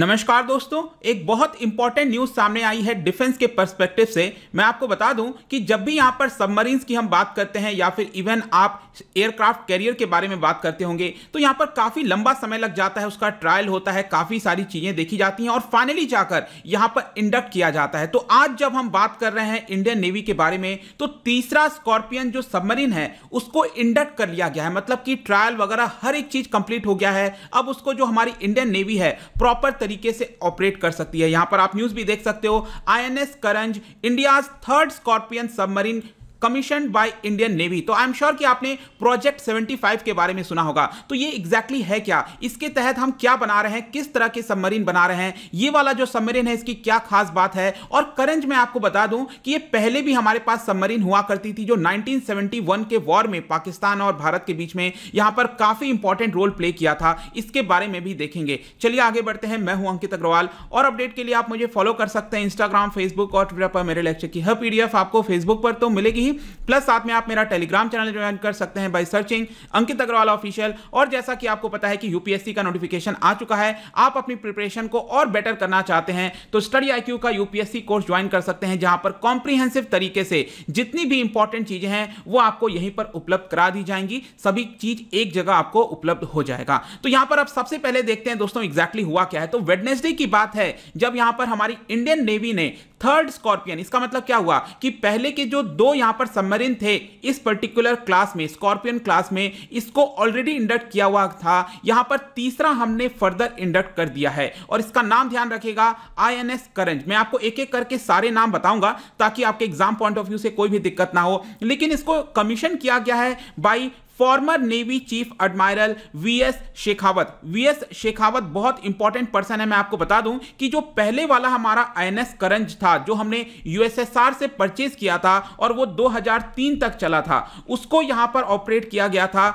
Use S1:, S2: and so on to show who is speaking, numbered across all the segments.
S1: नमस्कार दोस्तों एक बहुत इंपॉर्टेंट न्यूज सामने आई है डिफेंस के पर्सपेक्टिव से मैं आपको बता दूं कि जब भी यहां पर सबमरीन्स की हम बात करते हैं या फिर इवन आप एयरक्राफ्ट कैरियर के बारे में बात करते होंगे तो यहां पर काफी लंबा समय लग जाता है उसका ट्रायल होता है काफी सारी चीजें देखी जाती हैं और फाइनली जाकर यहां पर इंडक्ट किया जाता है तो आज जब हम बात कर रहे हैं इंडियन नेवी के बारे में तो तीसरा स्कॉर्पियन जो सबमरीन है उसको इंडक्ट कर लिया गया है मतलब कि ट्रायल वगैरह हर एक चीज कंप्लीट हो गया है अब उसको जो हमारी इंडियन नेवी है प्रॉपर तरीके से ऑपरेट कर सकती है यहां पर आप न्यूज भी देख सकते हो I N S Karanj India third Scorpion submarine commission by Indian navy तो आई एम श्योर कि आपने प्रोजेक्ट 75 के बारे में सुना होगा तो ये एग्जैक्टली exactly है क्या इसके तहत हम क्या बना रहे हैं किस तरह के सबमरीन बना रहे हैं ये वाला जो सबमरीन है इसकी क्या खास बात है और करंज मैं आपको बता दूं कि ये पहले भी हमारे पास सबमरीन हुआ करती थी जो नाइनटीन के वॉर में पाकिस्तान और भारत के बीच में यहां पर काफी इंपॉर्टेंट रोल प्ले किया था इसके बारे में भी देखेंगे चलिए आगे बढ़ते हैं मैं हूं अंकित अग्रवाल और अपडेट के लिए आप मुझे फॉलो कर सकते हैं इंस्टाग्राम फेसबुक और ट्विटर पर मेरे लेक्चर की हर पीडीएफ आपको फेसबुक पर तो मिलेगी मिलेगी प्लस साथ में आप मेरा टेलीग्राम चैनल ज्वाइन कर सकते हैं by searching Ankit Agarwal official और जैसा कि आपको पता है कि यूपीएससी का नोटिफिकेशन आ चुका है आप अपनी प्रिपरेशन को और बेटर करना चाहते हैं तो स्टडी आई का यूपीएससी कोर्स ज्वाइन कर सकते हैं जहां पर कॉम्प्रीहेंसिव तरीके से जितनी भी इंपॉर्टेंट चीजें हैं वो आपको यहीं पर उपलब्ध करा दी जाएंगी सभी चीज एक जगह आपको उपलब्ध हो जाएगा तो यहां पर आप सबसे पहले देखते हैं दोस्तों एग्जैक्टली exactly हुआ क्या है तो वेडनेसडे की बात है जब यहां पर हमारी इंडियन नेवी ने थर्ड स्कॉर्पियन इसका मतलब क्या हुआ कि पहले के जो दो यहां पर सबमरीन थे इस पर्टिकुलर क्लास में स्कॉर्पियन क्लास में इसको ऑलरेडी इंडक्ट किया हुआ था यहां पर तीसरा हमने फर्दर इंडक्ट कर दिया है और इसका नाम ध्यान रखेगा आईएनएस करंज मैं आपको एक एक करके सारे नाम बताऊंगा ताकि आपके एग्जाम पॉइंट ऑफ व्यू से कोई भी दिक्कत ना हो लेकिन इसको कमीशन किया गया है by former navy chief admiral V S Shekhawat V S Shekhawat बहुत इंपॉर्टेंट पर्सन है मैं आपको बता दूं कि जो पहले वाला हमारा आईएनएस करंज था जो हमने यूएसएसआर से परचेज किया था और वो 2003 तक चला था उसको यहां पर ऑपरेट किया गया था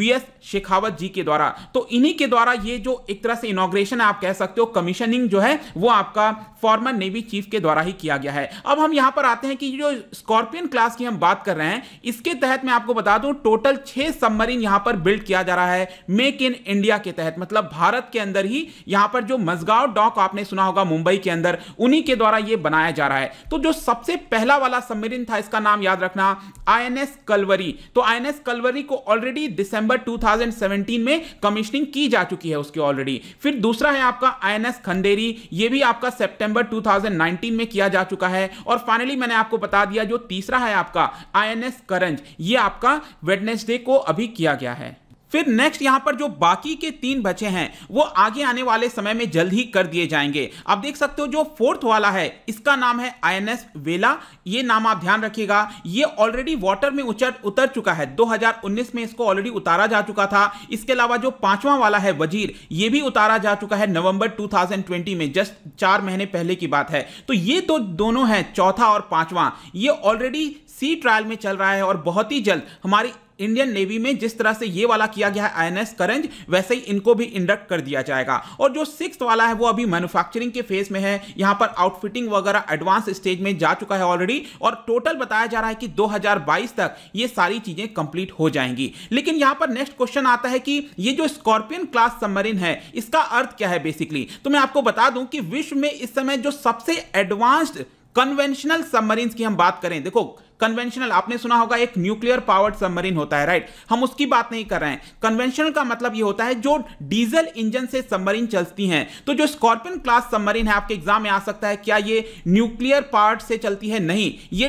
S1: वी एस शेखावत जी के द्वारा तो इन्हीं के द्वारा ये जो एक तरह से इनोग्रेशन आप कह सकते हो कमीशनिंग जो है वो आपका फॉर्मर नेवी चीफ के द्वारा ही किया गया है अब हम यहां पर आते हैं कि जो स्कॉर्पियन क्लास की हम बात कर रहे हैं इसके तहत मैं आपको बता दूं टोटल छह सबमरीन यहां पर बिल्ड किया जा रहा है मेक इन इंडिया के तहत मतलब भारत के अंदर ही यहां पर जो मजगांव डॉक आपने सुना होगा मुंबई के अंदर उन्हीं के द्वारा यह बनाया जा रहा है तो जो सबसे पहला वाला सबमरीन था इसका नाम याद रखना आईएनएस कलवरी तो आईएनएस कलवरी को ऑलरेडी दिसंबर 2017 में कमिश्निंग की जा चुकी है उसकी ऑलरेडी फिर दूसरा है आपका आईएनएस खंडेरी ये भी आपका सितंबर 2019 में किया जा चुका है और फाइनली मैंने आपको बता दिया जो तीसरा है आपका आईएनएस करंज ये आपका वेडनेसडे को अभी किया गया है फिर नेक्स्ट यहां पर जो बाकी के तीन बचे हैं वो आगे आने वाले समय में जल्द ही कर दिए जाएंगे आप देख सकते हो जो फोर्थ वाला है इसका नाम है आईएनएस वेला ये नाम आप ध्यान रखिएगा ये ऑलरेडी वाटर में उचर उतर चुका है 2019 में इसको ऑलरेडी उतारा जा चुका था इसके अलावा जो पांचवा वाला है वजीर ये भी उतारा जा चुका है नवंबर टू में जस्ट चार महीने पहले की बात है तो ये तो दोनों हैं चौथा और पांचवा ये ऑलरेडी सी ट्रायल में चल रहा है और बहुत ही जल्द हमारी इंडियन नेवी में जिस तरह से ये वाला किया गया है आईएनएस करंज वैसे ही इनको भी इंडक्ट कर दिया जाएगा और जो सिक्स वाला है वो अभी मैन्युफैक्चरिंग के फेज में है यहां पर आउटफिटिंग वगैरह एडवांस स्टेज में जा चुका है ऑलरेडी और टोटल बताया जा रहा है कि 2022 तक ये सारी चीजें कंप्लीट हो जाएंगी लेकिन यहां पर नेक्स्ट क्वेश्चन आता है कि ये जो स्कॉर्पियन क्लास सबमरीन है इसका अर्थ क्या है बेसिकली तो मैं आपको बता दूं कि विश्व में इस समय जो सबसे एडवांस्ड कन्वेंशनल सबमरीन की हम बात करें देखो कन्वेंशनल आपने सुना होगा एक न्यूक्लियर पावर्ड सबमरीन होता है राइट हम उसकी बात नहीं कर रहे हैं कन्वेंशनल का मतलब ये होता है जो डीजल इंजन से सबमरीन चलती हैं तो जो स्कॉर्पियन क्लास सबमरीन है आपके एग्जाम में आ सकता है क्या ये न्यूक्लियर पावर्ड से चलती है नहीं ये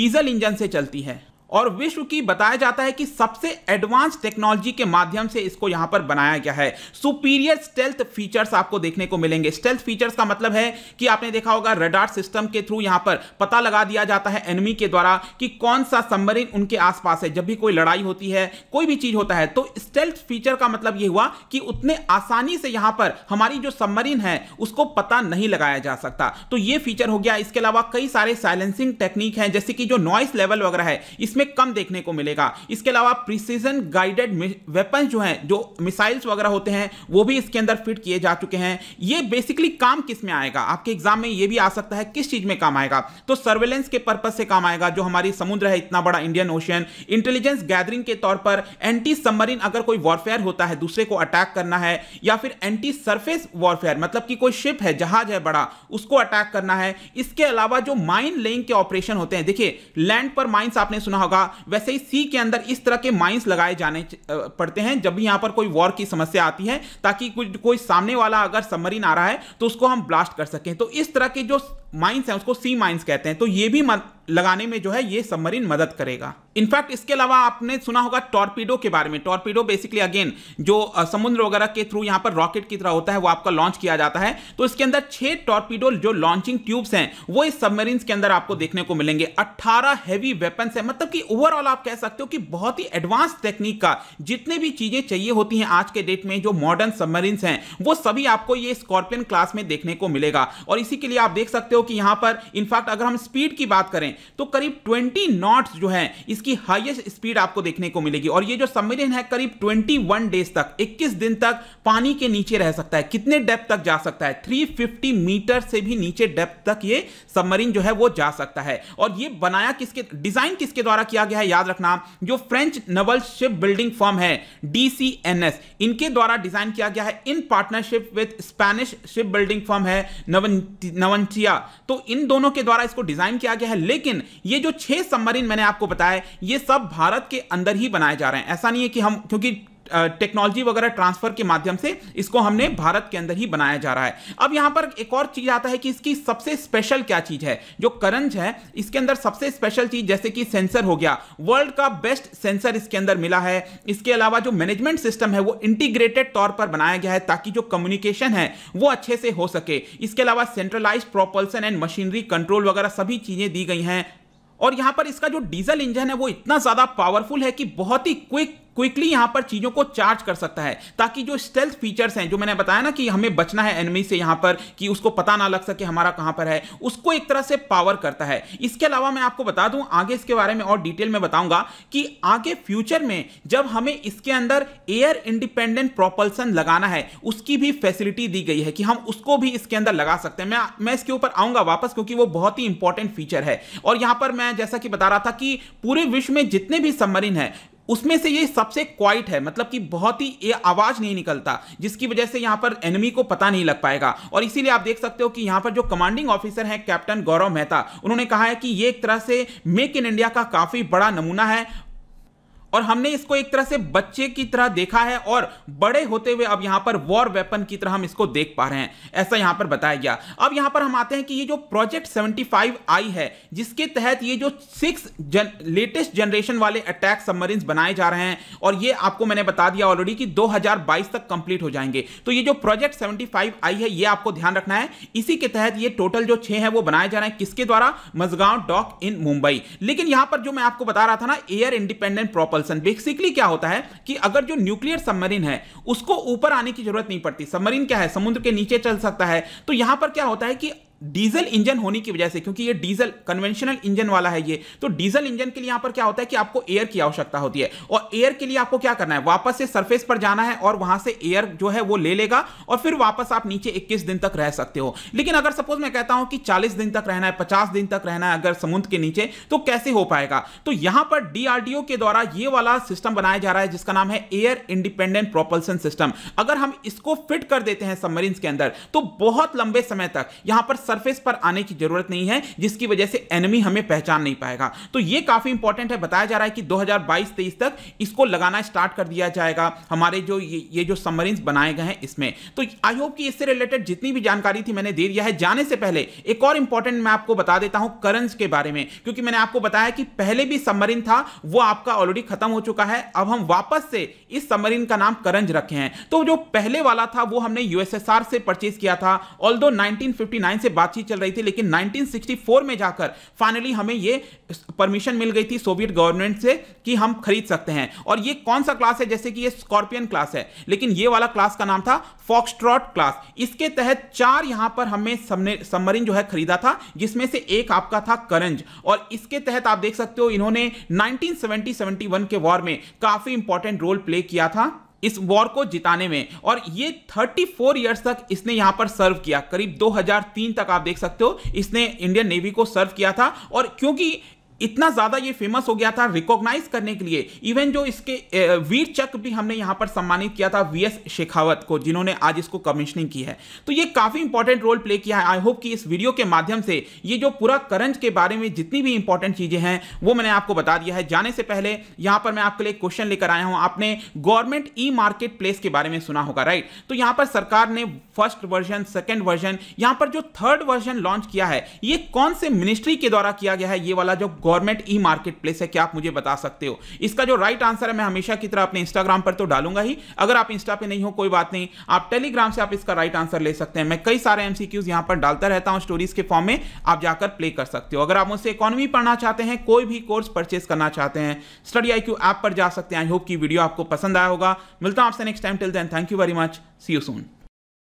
S1: डीजल इंजन से चलती है और विश्व की बताया जाता है कि सबसे एडवांस टेक्नोलॉजी के माध्यम से इसको यहां पर बनाया गया है सुपीरियर स्टेल्थ फीचर्स आपको देखने को मिलेंगे स्टेल्थ फीचर्स का मतलब है कि आपने देखा होगा रडार सिस्टम के थ्रू यहां पर पता लगा दिया जाता है एनमी के द्वारा कि कौन सा सबमरीन उनके आसपास है जब भी कोई लड़ाई होती है कोई भी चीज होता है तो स्टेल्थ फीचर का मतलब यह हुआ कि उतने आसानी से यहां पर हमारी जो सबमरीन है उसको पता नहीं लगाया जा सकता तो यह फीचर हो गया इसके अलावा कई सारे साइलेंसिंग टेक्निक है जैसे कि जो नॉइस लेवल वगैरह है इसमें इसमें कम देखने को मिलेगा इसके अलावा प्रिसीजन गाइडेड वेपन जो हैं जो मिसाइल्स वगैरह होते हैं वो भी इसके अंदर फिट किए जा चुके हैं ये बेसिकली काम किस में आएगा आपके एग्जाम में ये भी आ सकता है किस चीज में काम आएगा तो सर्वेलेंस के पर्पज से काम आएगा जो हमारी समुद्र है इतना बड़ा इंडियन ओशियन इंटेलिजेंस गैदरिंग के तौर पर एंटी सबमरीन अगर कोई वॉरफेयर होता है दूसरे को अटैक करना है या फिर एंटी सरफेस वॉरफेयर मतलब कि कोई शिप है जहाज है बड़ा उसको अटैक करना है इसके अलावा जो माइन लेइंग के ऑपरेशन होते हैं देखिए लैंड पर माइंस आपने सुना होगा होगा वैसे ही सी के अंदर इस तरह के माइंस लगाए जाने पड़ते हैं जब भी यहां पर कोई वॉर की समस्या आती है ताकि कुछ कोई सामने वाला अगर सबमरीन आ रहा है तो उसको हम ब्लास्ट कर सकें तो इस तरह के जो माइंस हैं उसको सी माइंस कहते हैं तो ये भी लगाने में जो है ये सबमरीन मदद करेगा इनफैक्ट इसके अलावा आपने सुना होगा टॉर्पीडो के बारे में टॉर्पीडो बेसिकली अगेन जो समुद्र वगैरह के थ्रू यहां पर रॉकेट की तरह होता है वो आपका लॉन्च किया जाता है तो इसके अंदर छह टॉर्पीडो जो लॉन्चिंग ट्यूब्स हैं वो इस सबमरीन के अंदर आपको देखने को मिलेंगे अट्ठारह हैवी वेपन है मतलब कि ओवरऑल आप कह सकते हो कि बहुत ही एडवांस टेक्निक का जितने भी चीजें चाहिए होती हैं आज के डेट में जो मॉडर्न सबमरीन हैं वो सभी आपको ये स्कॉर्पियन क्लास में देखने को मिलेगा और इसी के लिए आप देख सकते हो कि यहां पर इनफैक्ट अगर हम स्पीड की बात करें करें तो करीब 20 नॉट्स जो है इसकी हाईएस्ट स्पीड आपको देखने को मिलेगी और ये जो सम्मेलन है करीब 21 डेज तक 21 दिन तक पानी के नीचे रह सकता है कितने डेप्थ तक जा सकता है 350 मीटर से भी नीचे डेप्थ तक ये सबमरीन जो है वो जा सकता है और ये बनाया किसके डिजाइन किसके द्वारा किया गया है याद रखना जो French naval ship building firm है डीसीएनएस इनके द्वारा डिजाइन किया गया है in partnership with Spanish ship building firm है नवंचिया तो इन दोनों के द्वारा इसको डिजाइन किया गया है लेकिन लेकिन ये जो छह सबमरीन मैंने आपको बताया ये सब भारत के अंदर ही बनाए जा रहे हैं ऐसा नहीं है कि हम क्योंकि टेक्नोलॉजी वगैरह ट्रांसफर के माध्यम से इसको हमने भारत के अंदर ही बनाया जा रहा है अब यहां पर एक और चीज आता है कि इसकी सबसे स्पेशल क्या चीज है जो करंज है इसके अंदर सबसे स्पेशल चीज जैसे कि सेंसर हो गया वर्ल्ड का बेस्ट सेंसर इसके अंदर मिला है इसके अलावा जो मैनेजमेंट सिस्टम है वो इंटीग्रेटेड तौर पर बनाया गया है ताकि जो कम्युनिकेशन है वो अच्छे से हो सके इसके अलावा centralised propulsion and machinery control वगैरह सभी चीजें दी गई हैं और यहां पर इसका जो डीजल इंजन है वो इतना ज्यादा पावरफुल है कि बहुत ही क्विक क्विकली यहां पर चीजों को चार्ज कर सकता है ताकि जो स्टेल्थ फीचर्स हैं जो मैंने बताया ना कि हमें बचना है एनमी से यहां पर कि उसको पता ना लग सके हमारा कहां पर है उसको एक तरह से पावर करता है इसके अलावा मैं आपको बता दूं आगे इसके बारे में और डिटेल में बताऊंगा कि आगे फ्यूचर में जब हमें इसके अंदर एयर इंडिपेंडेंट प्रोपल्सन लगाना है उसकी भी फैसिलिटी दी गई है कि हम उसको भी इसके अंदर लगा सकते हैं मैं मैं इसके ऊपर आऊंगा वापस क्योंकि वो बहुत ही इंपॉर्टेंट फीचर है और यहां पर मैं जैसा कि बता रहा था कि पूरे विश्व में जितने भी सबमरीन है उसमें से ये सबसे क्वाइट है मतलब कि बहुत ही ये आवाज नहीं निकलता जिसकी वजह से यहां पर एनिमी को पता नहीं लग पाएगा और इसीलिए आप देख सकते हो कि यहां पर जो कमांडिंग ऑफिसर है कैप्टन गौरव मेहता उन्होंने कहा है कि ये एक तरह से मेक इन इंडिया का काफी बड़ा नमूना है और हमने इसको एक तरह से बच्चे की तरह देखा है और बड़े होते हुए अब यहां पर वॉर वेपन की तरह हम इसको देख पा रहे हैं ऐसा यहां पर बताया गया अब यहां पर हम आते हैं कि ये जो प्रोजेक्ट 75 आई है जिसके तहत ये जो सिक्स जन, लेटेस्ट जनरेशन वाले अटैक सबमरीन बनाए जा रहे हैं और ये आपको मैंने बता दिया ऑलरेडी कि दो तक कंप्लीट हो जाएंगे तो ये जो प्रोजेक्ट सेवेंटी आई है ये आपको ध्यान रखना है इसी के तहत ये टोटल जो छह है वो बनाए जा रहे हैं किसके द्वारा मजगांव डॉक इन मुंबई लेकिन यहां पर जो मैं आपको बता रहा था ना air independent proper propulsion basically क्या होता है कि अगर जो न्यूक्लियर सबमरीन है उसको ऊपर आने की जरूरत नहीं पड़ती सबमरीन क्या है समुद्र के नीचे चल सकता है तो यहां पर क्या होता है कि डीजल इंजन होने की वजह से क्योंकि ये डीजल कन्वेंशनल इंजन वाला है ये तो डीजल इंजन के लिए यहां पर क्या होता है कि आपको एयर की आवश्यकता होती है और एयर के लिए आपको क्या करना है वापस से सरफेस पर जाना है और वहां से एयर जो है वो ले लेगा और फिर वापस आप नीचे इक्कीस दिन तक रह सकते हो लेकिन अगर सपोज मैं कहता हूं कि चालीस दिन तक रहना है पचास दिन तक रहना है अगर समुद्र के नीचे तो कैसे हो पाएगा तो यहां पर डीआरडीओ के द्वारा ये वाला सिस्टम बनाया जा रहा है जिसका नाम है एयर इंडिपेंडेंट प्रोपल्सन सिस्टम अगर हम इसको फिट कर देते हैं सबमरीन के अंदर तो बहुत लंबे समय तक यहां पर सरफेस पर आने की जरूरत नहीं है जिसकी वजह से एनमी हमें पहचान नहीं पाएगा तो ये काफी इंपॉर्टेंट है बताया जा रहा है कि 2022-23 तक इसको लगाना स्टार्ट कर दिया जाएगा हमारे जो ये, ये जो सबमरीन बनाए गए हैं इसमें तो आई होप कि इससे रिलेटेड जितनी भी जानकारी थी मैंने दे दिया है जाने से पहले एक और इंपॉर्टेंट मैं आपको बता देता हूं करंस के बारे में क्योंकि मैंने आपको बताया कि पहले भी सबमरीन था वो आपका ऑलरेडी खत्म हो चुका है अब हम वापस से इस सबमरीन का नाम करंज रखे हैं तो जो पहले वाला था वो हमने यूएसएसआर से परचेज किया था ऑल 1959 से बातचीत चल रही थी लेकिन 1964 में जाकर फाइनली हमें ये परमिशन मिल गई थी सोवियत गवर्नमेंट से कि हम खरीद सकते हैं और ये कौन सा क्लास है जैसे कि ये स्कॉर्पियन क्लास है लेकिन ये वाला क्लास का नाम था फॉक्सट्रॉट क्लास इसके तहत चार यहां पर हमने सबमरीन जो है खरीदा था जिसमें से एक आपका था करंज और इसके तहत आप देख सकते हो इन्होंने नाइनटीन सेवेंटी के वॉर में काफी इंपॉर्टेंट रोल प्ले किया था इस वॉर को जिताने में और ये 34 इयर्स तक इसने यहां पर सर्व किया करीब 2003 तक आप देख सकते हो इसने इंडियन नेवी को सर्व किया था और क्योंकि इतना ज्यादा ये फेमस हो गया था रिकॉग्नाइज करने के लिए इवन जो इसके वीर चक भी हमने यहां पर सम्मानित किया था वीएस शेखावत को जिन्होंने आज इसको कमिश्निंग की है तो ये काफी इंपॉर्टेंट रोल प्ले किया है आई होप कि इस वीडियो के माध्यम से ये जो पूरा करंज के बारे में जितनी भी इंपॉर्टेंट चीजें हैं वो मैंने आपको बता दिया है जाने से पहले यहां पर मैं आपके लिए क्वेश्चन लेकर आया हूं आपने गवर्नमेंट ई मार्केट प्लेस के बारे में सुना होगा राइट तो यहां पर सरकार ने फर्स्ट वर्जन सेकेंड वर्जन यहां पर जो थर्ड वर्जन लॉन्च किया है ये कौन से मिनिस्ट्री के द्वारा किया गया है ये वाला जो गवर्नमेंट ई मार्केट प्लेस है क्या आप मुझे बता सकते हो इसका जो राइट आंसर है मैं हमेशा की तरह अपने इंस्टाग्राम पर तो डालूंगा ही अगर आप इंस्टा पे नहीं हो कोई बात नहीं आप टेलीग्राम से आप इसका राइट आंसर ले सकते हैं मैं कई सारे एमसीक्यूज यहां पर डालता रहता हूं स्टोरीज के फॉर्म में आप जाकर प्ले कर सकते हो अगर आप मुझसे इकोनॉमी पढ़ना चाहते हैं कोई भी कोर्स परचेस करना चाहते हैं स्टडी आई ऐप पर जा सकते हैं आई होप की वीडियो आपको पसंद आया होगा मिलता हूं आपसे next time till then thank you very much see you soon